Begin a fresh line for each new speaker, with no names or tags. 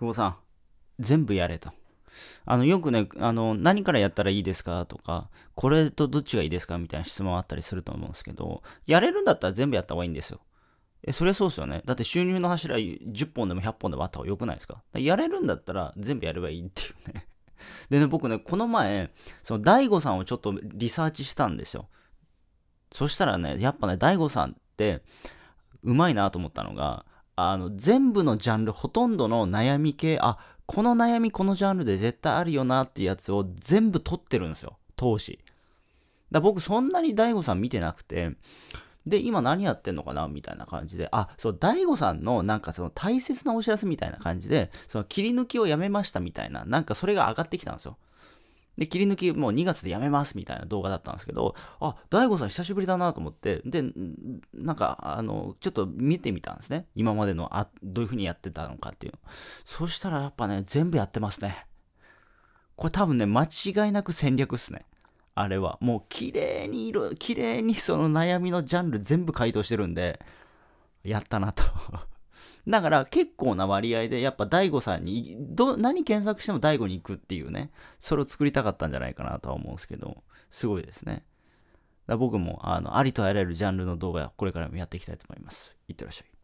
久保さん、全部やれと。あの、よくね、あの、何からやったらいいですかとか、これとどっちがいいですかみたいな質問あったりすると思うんですけど、やれるんだったら全部やった方がいいんですよ。え、そりゃそうですよね。だって収入の柱10本でも100本でもあった方が良くないですかやれるんだったら全部やればいいっていうねでね、僕ね、この前、その DAIGO さんをちょっとリサーチしたんですよ。そしたらね、やっぱね、DAIGO さんって、うまいなと思ったのが、あの全部のジャンルほとんどの悩み系あこの悩みこのジャンルで絶対あるよなってやつを全部取ってるんですよ投資だ僕そんなに DAIGO さん見てなくてで今何やってんのかなみたいな感じであそう DAIGO さんのなんかその大切なお知らせみたいな感じでその切り抜きをやめましたみたいななんかそれが上がってきたんですよで、切り抜きもう2月でやめますみたいな動画だったんですけど、あ、daigo さん久しぶりだなと思って、で、なんか、あの、ちょっと見てみたんですね。今までの、あ、どういう風にやってたのかっていう。そしたらやっぱね、全部やってますね。これ多分ね、間違いなく戦略っすね。あれは。もう綺麗に色、綺麗にその悩みのジャンル全部回答してるんで、やったなとだから結構な割合でやっぱ DAIGO さんにど何検索しても DAIGO に行くっていうねそれを作りたかったんじゃないかなとは思うんですけどすごいですね僕もあのありとあらゆるジャンルの動画これからもやっていきたいと思いますいってらっしゃい